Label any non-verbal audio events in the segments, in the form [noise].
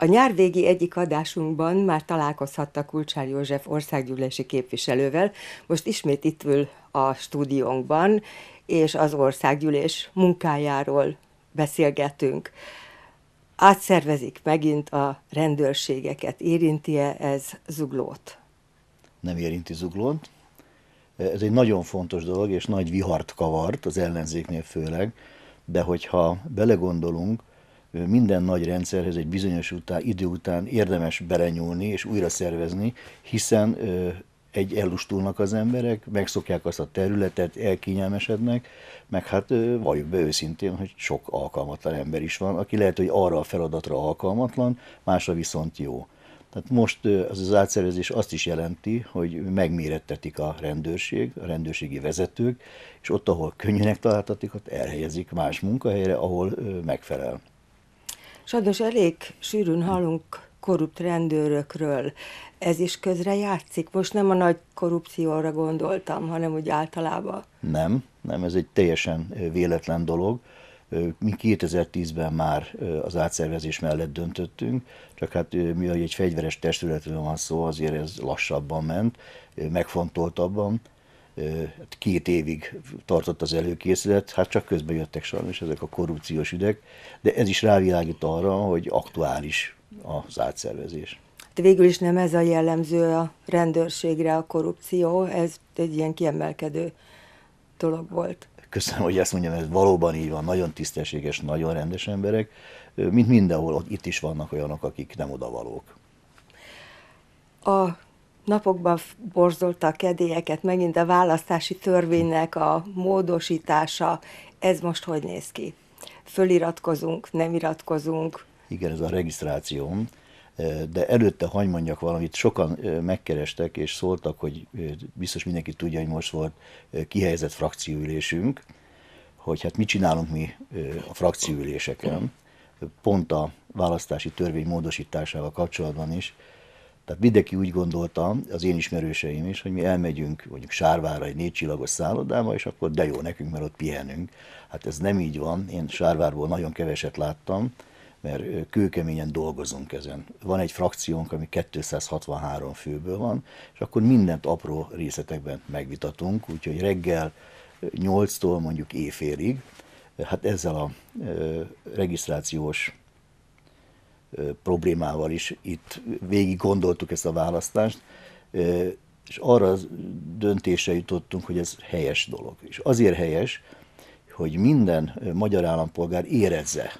A nyár végi egyik adásunkban már találkozhatta Kulcsár József országgyűlési képviselővel, most ismét itt ül a stúdiónkban, és az országgyűlés munkájáról beszélgetünk. Átszervezik megint a rendőrségeket. Érinti-e ez zuglót? Nem érinti zuglót. Ez egy nagyon fontos dolog, és nagy vihart kavart az ellenzéknél főleg, de hogyha belegondolunk, minden nagy rendszerhez egy bizonyos után, idő után érdemes berenyúlni és újra szervezni, hiszen egy ellustulnak az emberek, megszokják azt a területet, elkényelmesednek, meg hát valljuk be őszintén, hogy sok alkalmatlan ember is van, aki lehet, hogy arra a feladatra alkalmatlan, másra viszont jó. Tehát most az az átszervezés azt is jelenti, hogy megmérettetik a rendőrség, a rendőrségi vezetők, és ott, ahol könnyűnek találtatik, ott elhelyezik más munkahelyre, ahol megfelel. Sajnos elég sűrűn hallunk korrupt rendőrökről. Ez is közre játszik? Most nem a nagy korrupcióra gondoltam, hanem úgy általában. Nem, nem, ez egy teljesen véletlen dolog. Mi 2010-ben már az átszervezés mellett döntöttünk, csak hát mi egy fegyveres testületről van szó, azért ez lassabban ment, megfontoltabban, Hát két évig tartott az előkészület, hát csak közben jöttek sajnos ezek a korrupciós ügyek, de ez is rávilágít arra, hogy aktuális az átszervezés. Hát végül is nem ez a jellemző a rendőrségre a korrupció, ez egy ilyen kiemelkedő dolog volt. Köszönöm, hogy ezt mondjam, ez valóban így van, nagyon tisztességes, nagyon rendes emberek, mint mindenhol, ott itt is vannak olyanok, akik nem odavalók. A napokban borzolta a kedélyeket, megint a választási törvénynek a módosítása. Ez most hogy néz ki? Föliratkozunk, nem iratkozunk? Igen, ez a regisztráció, de előtte hagyd mondjak valamit, sokan megkerestek és szóltak, hogy biztos mindenki tudja, hogy most volt kihelyezett frakcióülésünk, hogy hát mit csinálunk mi a frakcióüléseken, pont a választási törvény módosításával kapcsolatban is, tehát mindenki úgy gondolta, az én ismerőseim is, hogy mi elmegyünk mondjuk Sárvára egy négycsillagos szállodába, és akkor de jó nekünk, mert ott pihenünk. Hát ez nem így van. Én Sárvárból nagyon keveset láttam, mert kőkeményen dolgozunk ezen. Van egy frakciónk, ami 263 főből van, és akkor mindent apró részletekben megvitatunk, úgyhogy reggel 8-tól mondjuk éjfélig, hát ezzel a regisztrációs problémával is itt végig gondoltuk ezt a választást, és arra döntése jutottunk, hogy ez helyes dolog. És azért helyes, hogy minden magyar állampolgár érezze,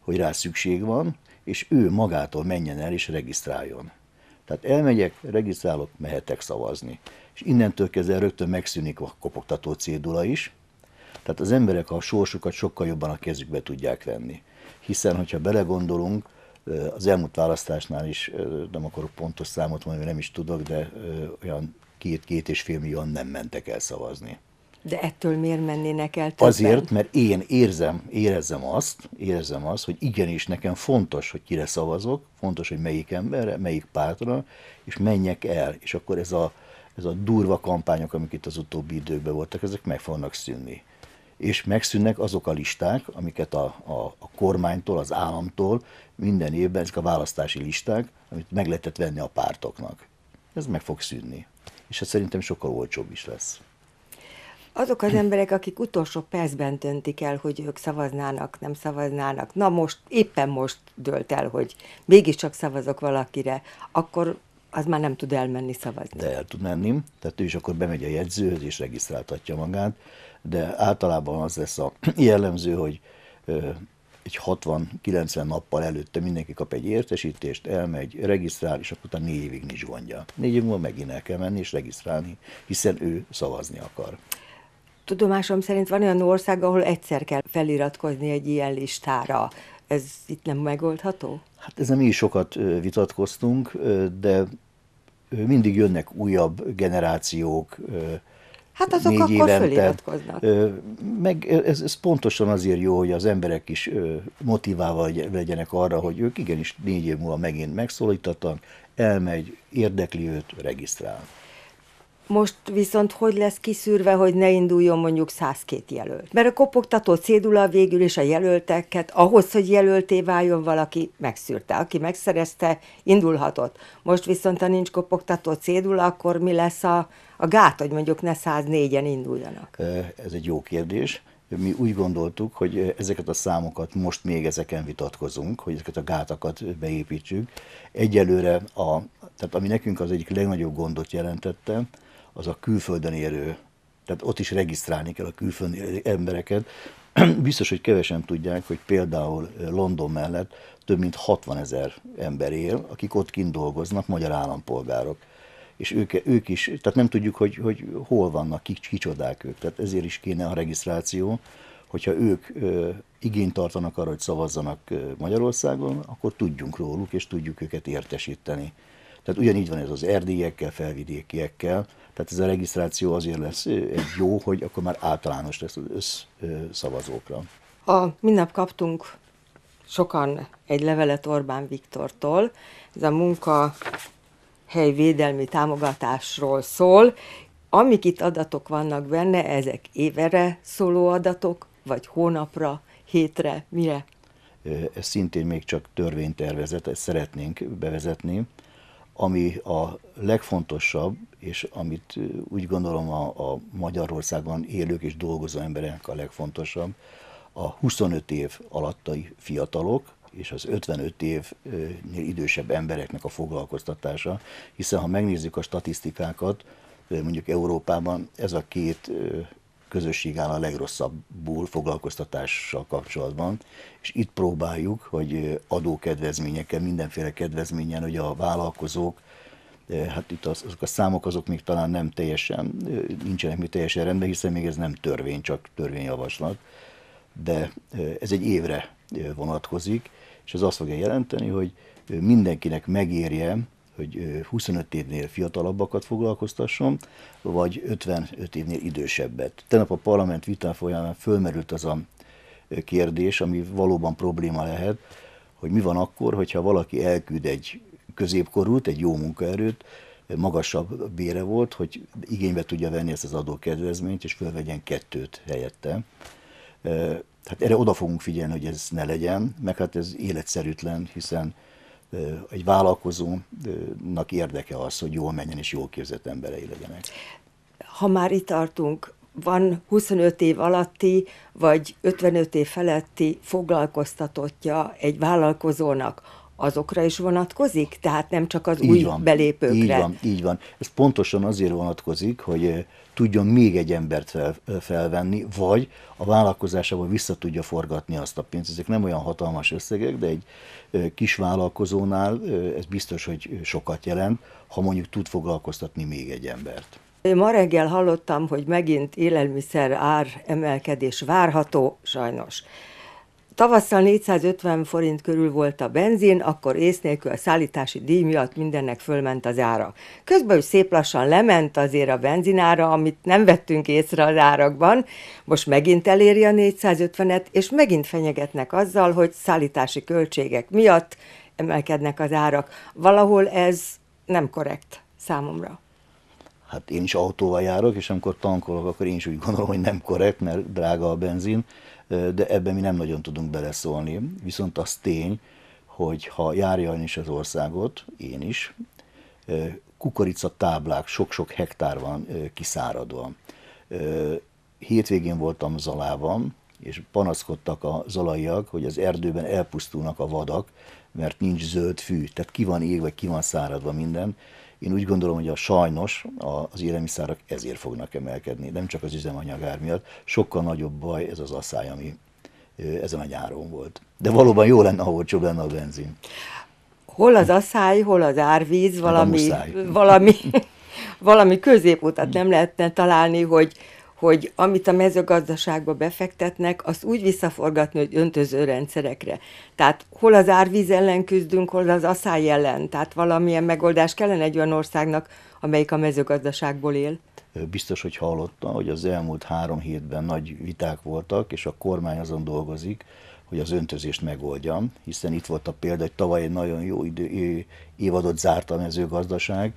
hogy rá szükség van, és ő magától menjen el és regisztráljon. Tehát elmegyek, regisztrálok, mehetek szavazni. És innentől kezdve rögtön megszűnik a kopogtató cédula is, tehát az emberek a sorsukat sokkal jobban a kezükbe tudják venni hiszen, hogyha belegondolunk, az elmúlt választásnál is, nem akarok pontos számot mondani, nem is tudok, de olyan két-két és fél millióan nem mentek el szavazni. De ettől miért mennének el többen? Azért, mert én érzem, érezzem azt, érezzem azt, hogy igenis nekem fontos, hogy kire szavazok, fontos, hogy melyik emberre, melyik pártra, és menjek el. És akkor ez a, ez a durva kampányok, amik itt az utóbbi időkben voltak, ezek meg fognak szűnni és megszűnnek azok a listák, amiket a, a, a kormánytól, az államtól minden évben, ezek a választási listák, amit meg lehetett venni a pártoknak. Ez meg fog szűnni. És ez hát szerintem sokkal olcsóbb is lesz. Azok az emberek, akik utolsó percben döntik el, hogy ők szavaznának, nem szavaznának, na most, éppen most dölt el, hogy mégiscsak szavazok valakire, akkor az már nem tud elmenni szavazni. De el tud menni, tehát ő is akkor bemegy a jegyzőhöz és regisztráltatja magát, de általában az lesz a [clears throat] jellemző, hogy egy 60-90 nappal előtte mindenki kap egy értesítést, elmegy, regisztrál, és akkor utána négy évig nincs gondja. Négy év múlva megint el kell menni és regisztrálni, hiszen ő szavazni akar. Tudomásom szerint van olyan ország, ahol egyszer kell feliratkozni egy ilyen listára. Ez itt nem megoldható? Hát ezen mi is sokat vitatkoztunk, de mindig jönnek újabb generációk, Hát azok négy akkor évente. feliratkoznak. Meg ez, ez pontosan azért jó, hogy az emberek is motiválva legyenek arra, hogy ők igenis négy év múlva megint megszólítatnak, elmegy, érdekli őt, regisztrál most viszont hogy lesz kiszűrve, hogy ne induljon mondjuk 102 jelölt. Mert a kopogtató cédula végül is a jelölteket, ahhoz, hogy jelölté váljon valaki, megszűrte. Aki megszerezte, indulhatott. Most viszont, ha nincs kopogtató cédula, akkor mi lesz a, a gát, hogy mondjuk ne 104-en induljanak? Ez egy jó kérdés mi úgy gondoltuk, hogy ezeket a számokat most még ezeken vitatkozunk, hogy ezeket a gátakat beépítsük. Egyelőre, a, tehát ami nekünk az egyik legnagyobb gondot jelentette, az a külföldön érő, tehát ott is regisztrálni kell a külföldi embereket. [clears throat] Biztos, hogy kevesen tudják, hogy például London mellett több mint 60 ezer ember él, akik ott kint dolgoznak, magyar állampolgárok és ők, ők is, tehát nem tudjuk, hogy, hogy hol vannak, kik, kicsodák ők. Tehát ezért is kéne a regisztráció, hogyha ők ö, igényt tartanak arra, hogy szavazzanak Magyarországon, akkor tudjunk róluk, és tudjuk őket értesíteni. Tehát ugyanígy van ez az erdélyekkel, felvidékiekkel, tehát ez a regisztráció azért lesz egy jó, hogy akkor már általános lesz az összszavazókra. A minnap kaptunk sokan egy levelet Orbán Viktortól. Ez a munka helyvédelmi támogatásról szól. Amik itt adatok vannak benne, ezek évere szóló adatok, vagy hónapra, hétre, mire? Ez szintén még csak törvénytervezet, ezt szeretnénk bevezetni. Ami a legfontosabb, és amit úgy gondolom a, a Magyarországon élők és dolgozó emberek a legfontosabb, a 25 év alattai fiatalok, és az 55 évnél idősebb embereknek a foglalkoztatása, hiszen ha megnézzük a statisztikákat, mondjuk Európában ez a két közösség áll a legrosszabbul foglalkoztatással kapcsolatban, és itt próbáljuk, hogy adókedvezményekkel, mindenféle kedvezményen, hogy a vállalkozók hát itt az, azok a számok azok még talán nem teljesen, nincsenek még teljesen rendben, hiszen még ez nem törvény, csak törvényjavaslat, de ez egy évre vonatkozik, és ez azt fogja jelenteni, hogy mindenkinek megérje, hogy 25 évnél fiatalabbakat foglalkoztasson, vagy 55 évnél idősebbet. Tegnap a parlament vitán folyamán fölmerült az a kérdés, ami valóban probléma lehet, hogy mi van akkor, hogyha valaki elküld egy középkorút, egy jó munkaerőt, magasabb bére volt, hogy igénybe tudja venni ezt az adókedvezményt, és fölvegyen kettőt helyette. Hát erre oda fogunk figyelni, hogy ez ne legyen, meg hát ez életszerűtlen, hiszen egy vállalkozónak érdeke az, hogy jól menjen és jól képzett emberei legyenek. Ha már itt tartunk, van 25 év alatti vagy 55 év feletti foglalkoztatottja egy vállalkozónak azokra is vonatkozik? Tehát nem csak az így új van, belépőkre? Így van, így van. Ez pontosan azért vonatkozik, hogy eh, tudjon még egy embert fel, eh, felvenni, vagy a vállalkozásával vissza tudja forgatni azt a pénzt. Ezek nem olyan hatalmas összegek, de egy eh, kis vállalkozónál ez biztos, hogy sokat jelent, ha mondjuk tud foglalkoztatni még egy embert. Ma reggel hallottam, hogy megint élelmiszer ár emelkedés várható, sajnos. Tavasszal 450 forint körül volt a benzin, akkor ész nélkül a szállítási díj miatt mindennek fölment az ára. Közben is szép lassan lement azért a benzinára, amit nem vettünk észre az árakban. Most megint eléri a 450-et, és megint fenyegetnek azzal, hogy szállítási költségek miatt emelkednek az árak. Valahol ez nem korrekt számomra. Hát én is autóval járok, és amikor tankolok, akkor én is úgy gondolom, hogy nem korrekt, mert drága a benzin de ebben mi nem nagyon tudunk beleszólni. Viszont az tény, hogy ha járja is az országot, én is, kukorica táblák, sok-sok hektár van kiszáradva. Hétvégén voltam Zalában, és panaszkodtak a zalaiak, hogy az erdőben elpusztulnak a vadak, mert nincs zöld fű, tehát ki van ég, vagy ki van száradva minden, én úgy gondolom, hogy a sajnos az élelmiszárak ezért fognak emelkedni, nem csak az üzemanyagár miatt. Sokkal nagyobb baj ez az asszály, ami ezen a nyáron volt. De valóban jó lenne, ha olcsóbb lenne a benzin. Hol az asszály, hol az árvíz, hát valami, valami, valami középutat nem lehetne találni, hogy, hogy amit a mezőgazdaságba befektetnek, azt úgy visszaforgatni, hogy öntöző rendszerekre. Tehát hol az árvíz ellen küzdünk, hol az asszály ellen. Tehát valamilyen megoldás kellene egy olyan országnak, amelyik a mezőgazdaságból él. Biztos, hogy hallotta, hogy az elmúlt három hétben nagy viták voltak, és a kormány azon dolgozik, hogy az öntözést megoldjam, hiszen itt volt a példa, hogy tavaly egy nagyon jó idő, évadot zárt a mezőgazdaság,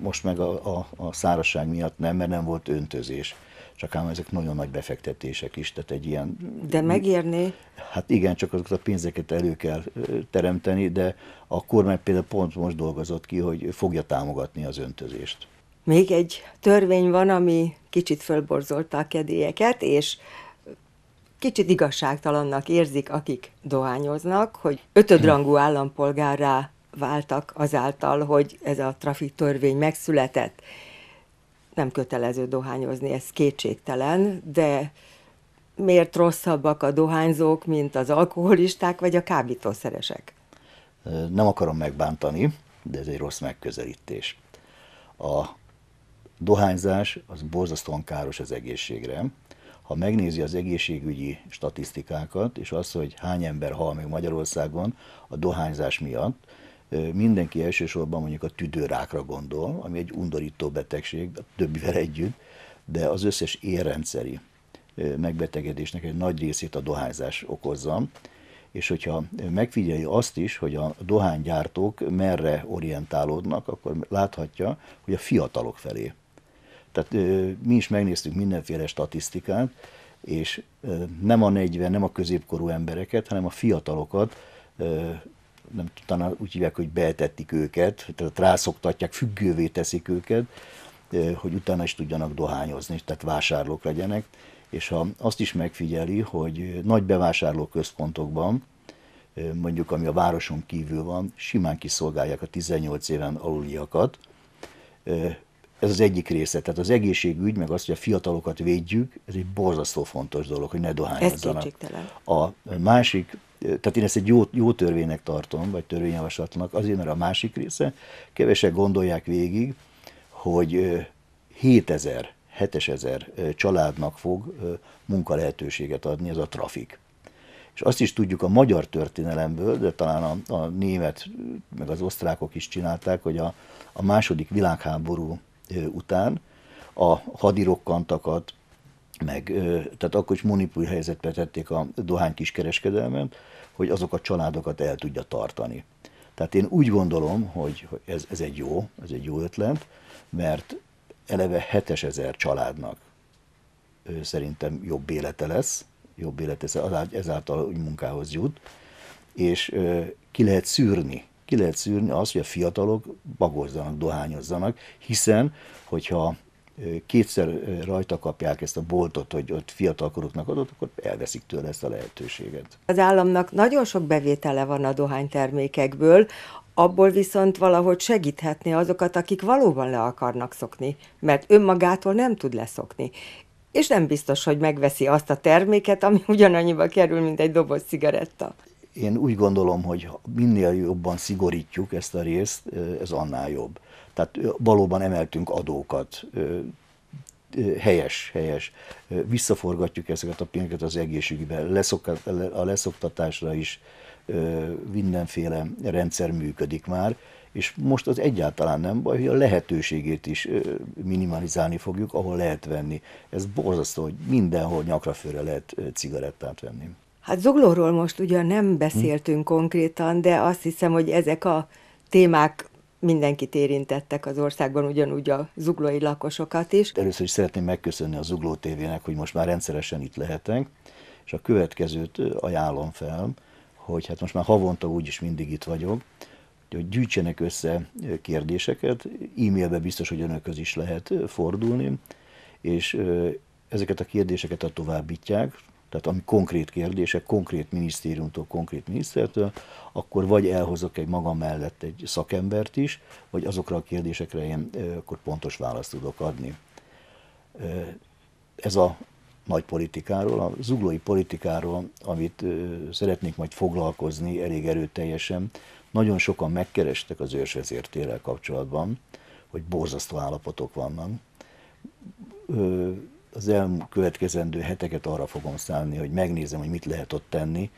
most meg a, a, a szárazság miatt nem, mert nem volt öntözés. Csak ám ezek nagyon nagy befektetések is, tehát egy ilyen... De megérné? Hát igen, csak azokat a pénzeket elő kell teremteni, de a kormány például pont most dolgozott ki, hogy fogja támogatni az öntözést. Még egy törvény van, ami kicsit fölborzolta a kedélyeket, és kicsit igazságtalannak érzik, akik dohányoznak, hogy ötödrangú állampolgárra váltak azáltal, hogy ez a trafik törvény megszületett. Nem kötelező dohányozni, ez kétségtelen, de miért rosszabbak a dohányzók, mint az alkoholisták vagy a kábítószeresek? Nem akarom megbántani, de ez egy rossz megközelítés. A dohányzás az borzasztóan káros az egészségre. Ha megnézi az egészségügyi statisztikákat, és az, hogy hány ember hal meg Magyarországon a dohányzás miatt, mindenki elsősorban mondjuk a tüdőrákra gondol, ami egy undorító betegség, a többivel együtt, de az összes érrendszeri megbetegedésnek egy nagy részét a dohányzás okozza, és hogyha megfigyeli azt is, hogy a dohánygyártók merre orientálódnak, akkor láthatja, hogy a fiatalok felé. Tehát mi is megnéztük mindenféle statisztikát, és nem a 40, nem a középkorú embereket, hanem a fiatalokat nem tudtam, úgy hívják, hogy beetettik őket, tehát rászoktatják, függővé teszik őket, hogy utána is tudjanak dohányozni, tehát vásárlók legyenek. És ha azt is megfigyeli, hogy nagy bevásárlóközpontokban, mondjuk ami a városon kívül van, simán kiszolgálják a 18 éven aluliakat. Ez az egyik része. Tehát az egészségügy, meg azt, hogy a fiatalokat védjük, ez egy borzasztó fontos dolog, hogy ne dohányozzanak. Ez A másik tehát én ezt egy jó, jó törvénynek tartom, vagy törvényjavaslatnak, azért, mert a másik része, kevesek gondolják végig, hogy 7000, 7000 családnak fog munkalehetőséget adni ez a trafik. És azt is tudjuk a magyar történelemből, de talán a, a német, meg az osztrákok is csinálták, hogy a, a második világháború után a hadirokkantakat, meg, tehát akkor is monipúj helyzetbe tették a dohány kiskereskedelmet, hogy azok a családokat el tudja tartani. Tehát én úgy gondolom, hogy ez, ez egy jó, ez egy jó ötlet, mert eleve 7000 családnak szerintem jobb élete lesz, jobb élete ezáltal munkához jut, és ki lehet szűrni, ki lehet szűrni azt, hogy a fiatalok bagozzanak, dohányozzanak, hiszen, hogyha kétszer rajta kapják ezt a boltot, hogy ott fiatalkoroknak adott, akkor elveszik tőle ezt a lehetőséget. Az államnak nagyon sok bevétele van a dohánytermékekből, abból viszont valahogy segíthetné azokat, akik valóban le akarnak szokni, mert önmagától nem tud leszokni. És nem biztos, hogy megveszi azt a terméket, ami ugyanannyiba kerül, mint egy doboz cigaretta én úgy gondolom, hogy minél jobban szigorítjuk ezt a részt, ez annál jobb. Tehát valóban emeltünk adókat, helyes, helyes. Visszaforgatjuk ezeket a pénzeket az egészségügybe, a leszoktatásra is mindenféle rendszer működik már, és most az egyáltalán nem baj, hogy a lehetőségét is minimalizálni fogjuk, ahol lehet venni. Ez borzasztó, hogy mindenhol nyakra főre lehet cigarettát venni. Hát Zuglóról most ugyan nem beszéltünk hm. konkrétan, de azt hiszem, hogy ezek a témák mindenkit érintettek az országban, ugyanúgy a zuglói lakosokat is. Először is szeretném megköszönni a Zugló TV-nek, hogy most már rendszeresen itt lehetünk, és a következőt ajánlom fel, hogy hát most már havonta úgyis mindig itt vagyok, hogy gyűjtsenek össze kérdéseket, e-mailbe biztos, hogy önökhöz is lehet fordulni, és ezeket a kérdéseket a továbbítják, tehát ami konkrét kérdések, konkrét minisztériumtól, konkrét minisztertől, akkor vagy elhozok egy magam mellett egy szakembert is, vagy azokra a kérdésekre én akkor pontos választ tudok adni. Ez a nagy politikáról, a zuglói politikáról, amit szeretnék majd foglalkozni elég erőteljesen, nagyon sokan megkerestek az őrsvezértérrel kapcsolatban, hogy borzasztó állapotok vannak az elkövetkezendő heteket arra fogom szállni, hogy megnézem, hogy mit lehet ott tenni,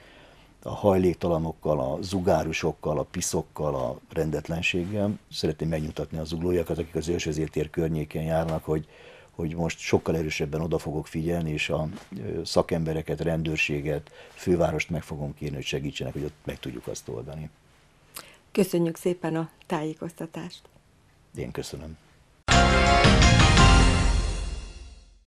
a hajléktalanokkal, a zugárusokkal, a piszokkal, a rendetlenséggel. Szeretném megnyugtatni az zuglójakat, akik az ősvezértér környéken járnak, hogy, hogy most sokkal erősebben oda fogok figyelni, és a szakembereket, rendőrséget, fővárost meg fogom kérni, hogy segítsenek, hogy ott meg tudjuk azt oldani. Köszönjük szépen a tájékoztatást! Én köszönöm.